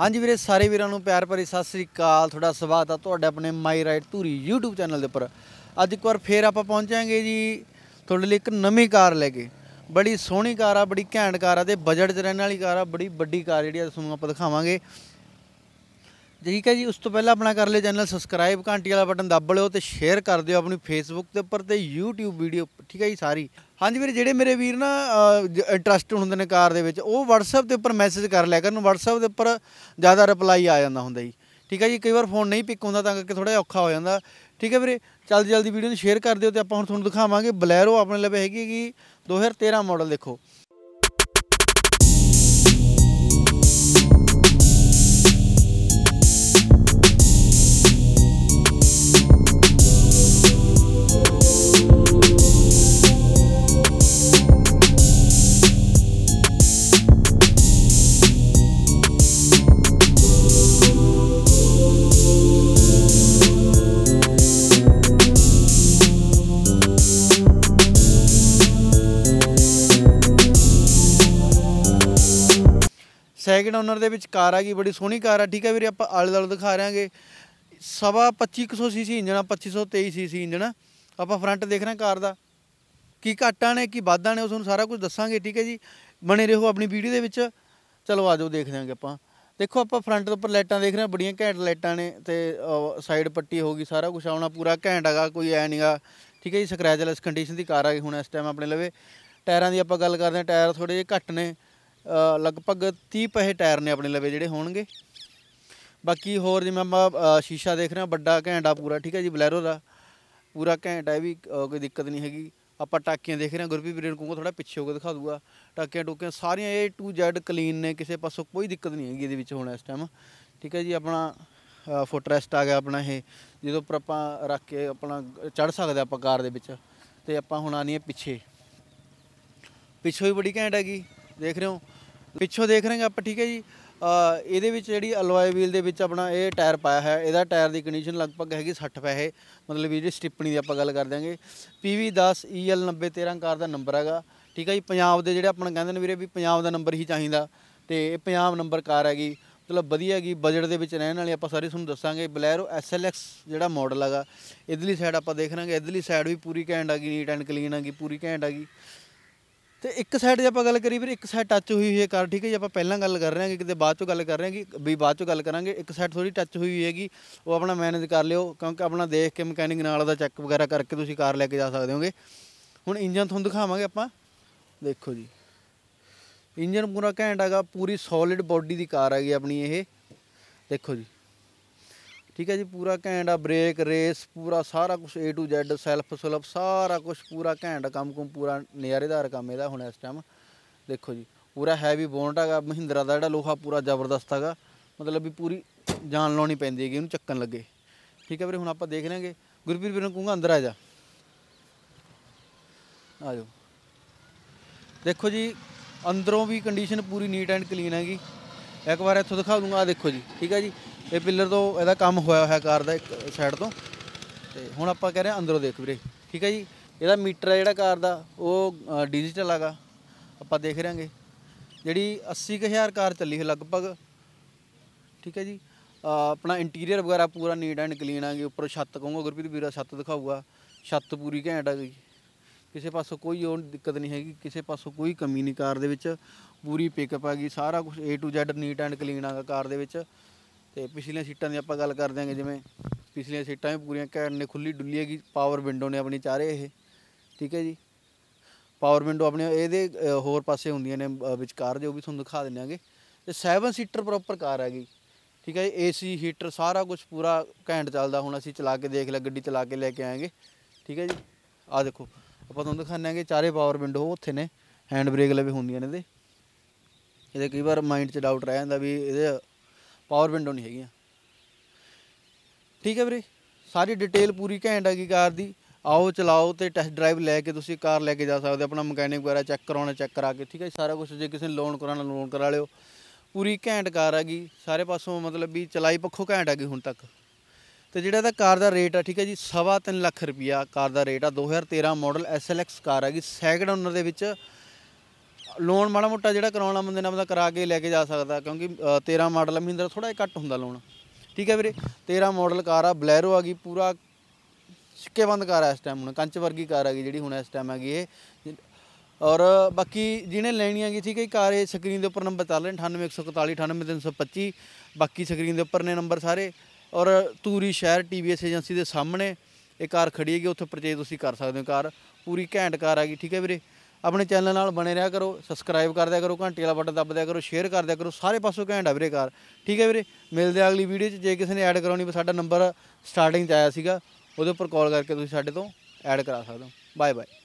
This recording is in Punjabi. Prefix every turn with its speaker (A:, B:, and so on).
A: ਹਾਂਜੀ ਵੀਰੇ ਸਾਰੇ ਵੀਰਾਂ ਨੂੰ ਪਿਆਰ ਭਰੀ ਸਤਿ ਸ੍ਰੀ ਅਕਾਲ ਤੁਹਾਡਾ ਸਵਾਗਤ ਆ ਤੁਹਾਡੇ ਆਪਣੇ my ride Dhuri YouTube channel ਦੇ ਉੱਪਰ ਅੱਜ ਇੱਕ ਵਾਰ ਫੇਰ ਆਪਾਂ ਪਹੁੰਚਾਂਗੇ ਜੀ ਤੁਹਾਡੇ ਲਈ ਇੱਕ ਨਵੀਂ ਕਾਰ ਲੈ ਕੇ ਬੜੀ ਸੋਹਣੀ ਕਾਰ ਆ ਬੜੀ ਘੈਂਟ ਕਾਰ ਆ ਤੇ ਬਜਟ 'ਚ ਰਹਿਣ ਵਾਲੀ ਕਾਰ ਆ ਬੜੀ ਵੱਡੀ ਕਾਰ ਜਿਹੜੀ ਆ ਤੁਹਾਨੂੰ ਆਪਾਂ ਦਿਖਾਵਾਂਗੇ ਠੀਕ ਹੈ ਜੀ ਉਸ ਤੋਂ ਪਹਿਲਾਂ ਆਪਣਾ ਕਰ ਲਿਓ ਚੈਨਲ ਸਬਸਕ੍ਰਾਈਬ ਘੰਟੀ ਵਾਲਾ ਬਟਨ ਦੱਬ ਲਿਓ ਤੇ ਸ਼ੇਅਰ ਕਰ ਦਿਓ ਆਪਣੀ ਫੇਸਬੁੱਕ ਦੇ ਉੱਪਰ ਤੇ YouTube ਵੀਡੀਓ ਠੀਕ ਹੈ ਜੀ ਸਾਰੀ ਹਾਂਜੀ ਵੀਰ ਜਿਹੜੇ ਮੇਰੇ ਵੀਰ ਨਾ ਇੰਟਰਸਟ ਹੁੰਦੇ ਨੇ ਕਾਰ ਦੇ ਵਿੱਚ ਉਹ WhatsApp ਦੇ ਉੱਪਰ ਮੈਸੇਜ ਕਰ ਲਿਆ ਕਰਨ WhatsApp ਦੇ ਉੱਪਰ ਜ਼ਿਆਦਾ ਰਿਪਲਾਈ ਆ ਜਾਂਦਾ ਹੁੰਦਾ ਜੀ ਠੀਕ ਹੈ ਜੀ ਕਈ ਵਾਰ ਫੋਨ ਨਹੀਂ ਪਿਕ ਹੁੰਦਾ ਤਾਂ ਕਿ ਥੋੜਾ ਔਖਾ ਹੋ ਜਾਂਦਾ ਠੀਕ ਹੈ ਵੀਰੇ ਜਲਦੀ ਜਲਦੀ ਵੀਡੀਓ ਨੂੰ ਸ਼ੇਅਰ ਕਰ ਦਿਓ ਤੇ ਆਪਾਂ ਹੁਣ ਤੁਹਾਨੂੰ ਦਿਖਾਵਾਂਗੇ ਬਲੈਰੋ ਆਪਣੇ ਲਈ ਹੈਗੀ ਕਿ 2013 ਮਾਡਲ ਦੇਖੋ ਸੈਕਿੰਡ ਓਨਰ ਦੇ ਵਿੱਚ ਕਾਰ ਆ ਗਈ ਬੜੀ ਸੋਹਣੀ ਕਾਰ ਆ ਠੀਕ ਹੈ ਵੀਰੇ ਆਪਾਂ ਆਲੇ ਦਾਲ ਦਿਖਾ ਰਾਂਗੇ ਸਵਾ 2500 ਸੀਸੀ ਇੰਜਣ ਆ 2523 ਸੀਸੀ ਇੰਜਣ ਆਪਾਂ ਫਰੰਟ ਦੇਖ ਰਹੇ ਕਾਰ ਦਾ ਕੀ ਘਾਟਾਂ ਨੇ ਕੀ ਵਾਧਾਂ ਨੇ ਉਸ ਨੂੰ ਸਾਰਾ ਕੁਝ ਦੱਸਾਂਗੇ ਠੀਕ ਹੈ ਜੀ ਬਣੇ ਰਹੋ ਆਪਣੀ ਵੀਡੀਓ ਦੇ ਵਿੱਚ ਚਲੋ ਆਜੋ ਦੇਖ ਲਾਂਗੇ ਆਪਾਂ ਦੇਖੋ ਆਪਾਂ ਫਰੰਟ ਦੇ ਉੱਪਰ ਲਾਈਟਾਂ ਦੇਖ ਰਹੇ ਬੜੀਆਂ ਘੈਂਟ ਲਾਈਟਾਂ ਨੇ ਤੇ ਸਾਈਡ ਪੱਟੀ ਹੋ ਗਈ ਸਾਰਾ ਕੁਝ ਆਉਣਾ ਪੂਰਾ ਘੈਂਟ ਹੈਗਾ ਕੋਈ ਐ ਨਹੀਂਗਾ ਠੀਕ ਹੈ ਜੀ ਸਕ੍ਰੈਚਲੈਸ ਕੰਡੀਸ਼ਨ ਦੀ ਕਾਰ ਆ ਗਈ ਹੁਣ ਇਸ ਟਾਈਮ ਆਪਣੇ ਲਵੇ ਟਾਇਰਾਂ ਦੀ ਆਪਾਂ ਗੱਲ ਕਰਦੇ ਹਾਂ ਟਾਇਰ ਥੋੜੇ ਜਿਹੇ ਘੱਟ ਨੇ ਲਗਭਗ 30 ਪਹੇ ਟਾਇਰ ਨੇ ਆਪਣੇ ਲਵੇ ਜਿਹੜੇ ਹੋਣਗੇ ਬਾਕੀ ਹੋਰ ਜਿਵੇਂ ਆਪਾਂ ਸ਼ੀਸ਼ਾ ਦੇਖ ਰਹੇ ਹਾਂ ਵੱਡਾ ਘੈਂਟਾ ਪੂਰਾ ਠੀਕ ਹੈ ਜੀ ਬਲੈਰੋ ਦਾ ਪੂਰਾ ਘੈਂਟਾ ਹੈ ਵੀ ਕੋਈ ਦਿੱਕਤ ਨਹੀਂ ਹੈਗੀ ਆਪਾਂ ਟਾਕੀਆਂ ਦੇਖ ਰਹੇ ਹਾਂ ਗੁਰਪ੍ਰੀਤ ਵੀਰੇ ਨੂੰ ਥੋੜਾ ਪਿੱਛੇ ਹੋ ਕੇ ਦਿਖਾ ਦੂਗਾ ਟਾਕੀਆਂ ਟੋਕੀਆਂ ਸਾਰੀਆਂ ਏ ਟੂ ਜ਼ੈਡ ਕਲੀਨ ਨੇ ਕਿਸੇ ਪਾਸੋਂ ਕੋਈ ਦਿੱਕਤ ਨਹੀਂ ਹੈਗੀ ਇਹਦੇ ਵਿੱਚ ਹੁਣ ਇਸ ਟਾਈਮ ਠੀਕ ਹੈ ਜੀ ਆਪਣਾ ਫੁੱਟ ਰੈਸਟ ਆ ਗਿਆ ਆਪਣਾ ਇਹ ਜਦੋਂ ਪਰ ਆਪਾਂ ਰੱਖ ਕੇ ਆਪਣਾ ਚੜ ਸਕਦੇ ਆਪਾਂ ਕਾਰ ਦੇ ਵਿੱਚ ਤੇ ਆਪਾਂ ਹੁਣ ਆਣੀ ਹੈ ਪਿੱਛੇ ਪਿੱਛੋਂ ਹੀ ਬੜੀ ਘੈਂਟ ਹੈਗੀ ਦੇਖ ਰਹੇ ਹੋ ਪਿੱਛੋਂ ਦੇਖ ਰਹੇ ਹਾਂ ਆਪਾਂ ਠੀਕ ਹੈ ਜੀ ਇਹਦੇ ਵਿੱਚ ਜਿਹੜੀ ਅਲੋਏ ਵੀਲ ਦੇ ਵਿੱਚ ਆਪਣਾ ਇਹ ਟਾਇਰ ਪਾਇਆ ਹੈ ਇਹਦਾ ਟਾਇਰ ਦੀ ਕੰਡੀਸ਼ਨ ਲਗਭਗ ਹੈਗੀ 60 ਪੈਸੇ ਮਤਲਬ ਜਿਹੜੀ ਸਟਿਪਣੀ ਦੀ ਆਪਾਂ ਗੱਲ ਕਰ ਦਿਆਂਗੇ ਪੀਵੀ 10 ਈਐਲ 9013 ਕਾਰ ਦਾ ਨੰਬਰ ਹੈਗਾ ਠੀਕ ਹੈ ਜੀ ਪੰਜਾਬ ਦੇ ਜਿਹੜੇ ਆਪਣਾ ਕਹਿੰਦੇ ਨੇ ਵੀਰੇ ਵੀ ਪੰਜਾਬ ਦਾ ਨੰਬਰ ਹੀ ਚਾਹੀਦਾ ਤੇ ਇਹ ਪੰਜਾਬ ਨੰਬਰ ਕਾਰ ਹੈਗੀ ਮਤਲਬ ਵਧੀਆ ਹੈਗੀ ਬਜਟ ਦੇ ਵਿੱਚ ਰਹਿਣ ਵਾਲੀ ਆਪਾਂ ਸਾਰੇ ਤੁਹਾਨੂੰ ਦੱਸਾਂਗੇ ਬਲੈਰੋ ਐਸਐਲਐਕਸ ਜਿਹੜਾ ਮਾਡਲ ਹੈਗਾ ਇਧਰਲੀ ਸਾਈਡ ਆਪਾਂ ਦੇਖ ਰਾਂਗੇ ਇਧਰਲੀ ਸਾਈਡ ਵੀ ਪੂਰੀ ਘੈਂਟ ਹੈਗੀ ਨੀਟ ਐਂਡ ਕਲੀਨ ਹੈਗੀ ਪੂਰੀ ਘੈਂਟ ਹੈਗੀ ਤੇ ਇੱਕ ਸਾਈਡ ਜੇ ਆਪਾਂ ਗੱਲ ਕਰੀ ਫਿਰ ਇੱਕ ਸਾਈਡ ਟੱਚ ਹੋਈ ਹੋਈ ਹੈ ਕਾਰ ਠੀਕ ਹੈ ਜੀ ਆਪਾਂ ਪਹਿਲਾਂ ਗੱਲ ਕਰ ਰਹੇ ਹਾਂ ਕਿ ਕਿਤੇ ਬਾਅਦ ਚੋਂ ਗੱਲ ਕਰ ਰਹੇ ਹਾਂ ਕਿ ਵੀ ਬਾਅਦ ਚੋਂ ਗੱਲ ਕਰਾਂਗੇ ਇੱਕ ਸਾਈਡ ਥੋੜੀ ਟੱਚ ਹੋਈ ਹੋਈ ਹੈਗੀ ਉਹ ਆਪਣਾ ਮੈਨੇਜ ਕਰ ਲਿਓ ਕਿਉਂਕਿ ਆਪਣਾ ਦੇਖ ਕੇ ਮਕੈਨਿਕ ਨਾਲ ਦਾ ਚੈੱਕ ਵਗੈਰਾ ਕਰਕੇ ਤੁਸੀਂ ਕਾਰ ਲੈ ਕੇ ਜਾ ਸਕਦੇ ਹੋਗੇ ਹੁਣ ਇੰਜਨ ਤੁਹਾਨੂੰ ਦਿਖਾਵਾਂਗੇ ਆਪਾਂ ਦੇਖੋ ਜੀ ਇੰਜਨ ਪੂਰਾ ਘੈਂਟ ਹੈਗਾ ਪੂਰੀ ਸੋਲਿਡ ਬਾਡੀ ਦੀ ਕਾਰ ਹੈਗੀ ਆਪਣੀ ਇਹ ਦੇਖੋ ਜੀ ਠੀਕ ਹੈ ਜੀ ਪੂਰਾ ਘੈਂਟ ਆ ਬ੍ਰੇਕ ਰੇਸ ਪੂਰਾ ਸਾਰਾ ਕੁਝ A to Z ਸੈਲਫ ਸਲਫ ਸਾਰਾ ਕੁਝ ਪੂਰਾ ਘੈਂਟ ਕੰਮ ਕੰਮ ਪੂਰਾ ਨਿਆਰੇਦਾਰ ਕੰਮ ਇਹਦਾ ਹੁਣ ਇਸ ਟਾਈਮ ਦੇਖੋ ਜੀ ਪੂਰਾ ਹੈਵੀ ਬੋਨਟ ਹੈਗਾ ਮਹਿੰਦਰਾ ਦਾ ਜਿਹੜਾ ਲੋਹਾ ਪੂਰਾ ਜ਼ਬਰਦਸਤ ਹੈਗਾ ਮਤਲਬ ਵੀ ਪੂਰੀ ਜਾਨ ਲਾਉਣੀ ਪੈਂਦੀ ਹੈਗੀ ਉਹਨੂੰ ਚੱਕਣ ਲੱਗੇ ਠੀਕ ਹੈ ਵੀਰੇ ਹੁਣ ਆਪਾਂ ਦੇਖ ਲਾਂਗੇ ਗੁਰਪ੍ਰੀਤ ਵੀਰ ਨੂੰ ਕਹੂੰਗਾ ਅੰਦਰ ਆ ਜਾ ਆ ਜਾ ਦੇਖੋ ਜੀ ਅੰਦਰੋਂ ਵੀ ਕੰਡੀਸ਼ਨ ਪੂਰੀ ਨੀਟ ਐਂਡ ਕਲੀਨ ਹੈਗੀ ਇੱਕ ਵਾਰ ਇੱਥੋਂ ਦਿਖਾ ਦੂੰਗਾ ਆ ਦੇਖੋ ਜੀ ਠੀਕ ਹੈ ਜੀ ਇਹ ਪਿੱਲਰ ਤੋਂ ਇਹਦਾ ਕੰਮ ਹੋਇਆ ਹੋਇਆ ਕਾਰ ਦਾ ਇੱਕ ਸਾਈਡ ਤੋਂ ਤੇ ਹੁਣ ਆਪਾਂ ਕਹਿ ਰਹੇ ਅੰਦਰੋਂ ਦੇਖ ਵੀਰੇ ਠੀਕ ਹੈ ਜੀ ਇਹਦਾ ਮੀਟਰ ਹੈ ਜਿਹੜਾ ਕਾਰ ਦਾ ਉਹ ਡਿਜੀਟਲ ਹੈਗਾ ਆਪਾਂ ਦੇਖ ਰਹਾਂਗੇ ਜਿਹੜੀ 80000 ਕਾਰ ਚੱਲੀ ਹੈ ਲਗਭਗ ਠੀਕ ਹੈ ਜੀ ਆਪਣਾ ਇੰਟੀਰੀਅਰ ਵਗੈਰਾ ਪੂਰਾ ਨੀਟ ਐਂਡ ਕਲੀਨ ਆਗੇ ਉੱਪਰ ਛੱਤ ਕਹੂੰਗਾ ਗੁਰਪ੍ਰੀਤ ਵੀਰਾ ਛੱਤ ਦਿਖਾਊਗਾ ਛੱਤ ਪੂਰੀ ਘੈਂਟ ਆ ਗਈ ਕਿਸੇ ਪਾਸੋਂ ਕੋਈ ਉਹ ਦਿੱਕਤ ਨਹੀਂ ਹੈਗੀ ਕਿਸੇ ਪਾਸੋਂ ਕੋਈ ਕਮੀ ਨਹੀਂ ਕਾਰ ਦੇ ਵਿੱਚ ਪੂਰੀ ਪਿਕਅਪ ਆ ਗਈ ਸਾਰਾ ਕੁਝ A to Z neat and clean ਆਗਾ ਕਾਰ ਦੇ ਵਿੱਚ ਤੇ ਪਿਛਲੀਆਂ ਸੀਟਾਂ ਦੀ ਆਪਾਂ ਗੱਲ ਕਰਦੇ ਹਾਂਗੇ ਜਿਵੇਂ ਪਿਛਲੀਆਂ ਸੀਟਾਂ ਵੀ ਪੂਰੀਆਂ ਘੈਂਟ ਨੇ ਖੁੱਲੀ ਡੁੱਲੀ ਹੈਗੀ ਪਾਵਰ ਵਿੰਡੋ ਨੇ ਆਪਣੀ ਚਾਰੇ ਇਹ ਠੀਕ ਹੈ ਜੀ ਪਾਵਰ ਵਿੰਡੋ ਆਪਣੇ ਇਹਦੇ ਹੋਰ ਪਾਸੇ ਹੁੰਦੀਆਂ ਨੇ ਵਿਚਕਾਰ ਦੇ ਉਹ ਵੀ ਤੁਹਾਨੂੰ ਦਿਖਾ ਦਿੰਦੇ ਆਂਗੇ ਤੇ 7 ਸੀਟਰ ਪ੍ਰੋਪਰ ਕਾਰ ਹੈਗੀ ਠੀਕ ਹੈ ਜੀ ਏਸੀ ਹੀਟਰ ਸਾਰਾ ਕੁਝ ਪੂਰਾ ਘੈਂਟ ਚੱਲਦਾ ਹੁਣ ਅਸੀਂ ਚਲਾ ਕੇ ਦੇਖ ਲੈ ਗੱਡੀ ਚਲਾ ਕੇ ਲੈ ਕੇ ਆਏਗੇ ਠੀਕ ਹੈ ਜੀ ਆ ਦੇਖੋ ਆਪਾਂ ਤੁਹਾਨੂੰ ਦਿਖਾਣਾਂਗੇ ਚਾਰੇ ਪਾਵਰ ਵਿੰਡੋ ਉੱਥੇ ਨੇ ਹੈਂਡ ਬ੍ਰੇਕ ਲਵੇ ਹੁੰਦੀਆਂ ਨੇ ਇਹਦੇ ਇਹਦੇ ਕਈ ਵਾਰ ਮਾਈਂਡ 'ਚ ਡਾਊਟ ਰਹਿ ਜਾਂਦਾ ਵੀ ਇਹਦੇ ਪਾਵਰ ਵਿੰਡੋ ਨਹੀਂ ਹੈਗੀਆਂ ਠੀਕ ਹੈ ਵੀਰੇ ਸਾਰੀ ਡਿਟੇਲ ਪੂਰੀ ਘੈਂਟ ਹੈਗੀ ਕਾਰ ਦੀ ਆਓ ਚਲਾਓ ਤੇ ਟੈਸਟ ਡਰਾਈਵ ਲੈ ਕੇ ਤੁਸੀਂ ਕਾਰ ਲੈ ਕੇ ਜਾ ਸਕਦੇ ਆਪਣਾ ਮਕੈਨਿਕ ਵਗੈਰਾ ਚੈੱਕ ਕਰਾਉਣਾ ਚੈੱਕ ਕਰਾ ਕੇ ਠੀਕ ਹੈ ਸਾਰਾ ਕੁਝ ਜੇ ਕਿਸੇ ਲੋਨ ਕਰਾਣਾ ਲੋਨ ਕਰਾ ਲਿਓ ਪੂਰੀ ਘੈਂਟ ਕਾਰ ਹੈਗੀ ਸਾਰੇ ਪਾਸੋਂ ਮਤਲਬ ਵੀ ਚਲਾਈ ਪੱਖੋਂ ਘੈਂਟ ਹੈਗੀ ਹੁਣ ਤੱਕ ਤੇ ਜਿਹੜਾ ਇਹਦਾ ਕਾਰ ਦਾ ਰੇਟ ਆ ਠੀਕ ਹੈ ਜੀ 3.5 ਲੱਖ ਰੁਪਿਆ ਕਾਰ ਦਾ ਰੇਟ ਆ 2013 ਮਾਡਲ SLX ਕਾਰ ਹੈਗੀ ਸੈਕਿੰਡ ਓਨਰ ਦੇ ਵਿੱਚ ਲੋਨ ਮਾੜਾ ਮੋਟਾ ਜਿਹੜਾ ਕਰਾਉਣ ਵਾਲਾ ਬੰਦੇ ਨਾਲ ਬੰਦਾ ਕਰਾ ਕੇ ਲੈ ਕੇ ਜਾ ਸਕਦਾ ਕਿਉਂਕਿ 13 ਮਾਡਲ ਮਹਿੰਦਰਾ ਥੋੜਾ ਜਿਹਾ ਘੱਟ ਹੁੰਦਾ ਲੋਨ ਠੀਕ ਹੈ ਵੀਰੇ 13 ਮਾਡਲ ਕਾਰ ਆ ਬਲੈਰੋ ਆ ਗਈ ਪੂਰਾ ਸਿੱਕੇਬੰਦ ਕਾਰ ਆ ਇਸ ਟਾਈਮ ਹੁਣ ਕੰਚ ਵਰਗੀ ਕਾਰ ਆ ਗਈ ਜਿਹੜੀ ਹੁਣ ਇਸ ਟਾਈਮ ਆ ਗਈ ਇਹ ਔਰ ਬਾਕੀ ਜਿਹਨੇ ਲੈਣੀ ਗਈ ਠੀਕ ਹੈ ਕਾਰ ਇਹ ਸਕਰੀਨ ਦੇ ਉੱਪਰ ਨੰਬਰ ਚੱਲ ਰਹੇ 98141 98325 ਬਾਕੀ ਸਕਰੀਨ ਦੇ ਉੱਪਰ ਨੇ ਨੰਬਰ ਸਾਰੇ ਔਰ ਤੂਰੀ ਸ਼ਹਿਰ ਟੀਵੀਐਸ ਏਜੰਸੀ ਦੇ ਸਾਹਮਣੇ ਇਹ ਕਾਰ ਖੜੀ ਹੈਗੀ ਉੱਥੇ ਪਰਚੇਜ਼ ਤੁਸੀਂ ਕਰ ਸਕਦੇ ਹੋ ਕਾਰ ਪੂਰੀ ਘੈਂਟ ਕਾਰ ਆ ਗਈ ਠੀਕ ਹੈ ਵੀਰੇ ਆਪਣੇ ਚੈਨਲ ਨਾਲ ਬਣੇ ਰਿਹਾ ਕਰੋ ਸਬਸਕ੍ਰਾਈਬ ਕਰ ਦਿਆ ਕਰੋ ਘੰਟੀ ਵਾਲਾ ਬਟਨ ਦਬਾ ਦਿਆ ਕਰੋ ਸ਼ੇਅਰ ਕਰ ਦਿਆ ਕਰੋ ਸਾਰੇ ਪਾਸੋਂ ਘੈਂਟ ਆ ਵੀਰੇ ਕਰ ਠੀਕ ਹੈ ਵੀਰੇ ਮਿਲਦੇ ਆ ਅਗਲੀ ਵੀਡੀਓ 'ਚ ਜੇ ਕਿਸੇ ਨੇ ਐਡ ਕਰਾਉਣੀ ਵੀ ਸਾਡਾ ਨੰਬਰ ਸਟਾਰਟਿੰਗ 'ਚ ਆਇਆ ਸੀਗਾ ਉਹਦੇ ਉੱਪਰ ਕਾਲ ਕਰਕੇ ਤੁਸੀਂ ਸਾਡੇ ਤੋਂ ਐਡ ਕਰਾ ਸਕਦੇ ਹੋ ਬਾਏ ਬਾਏ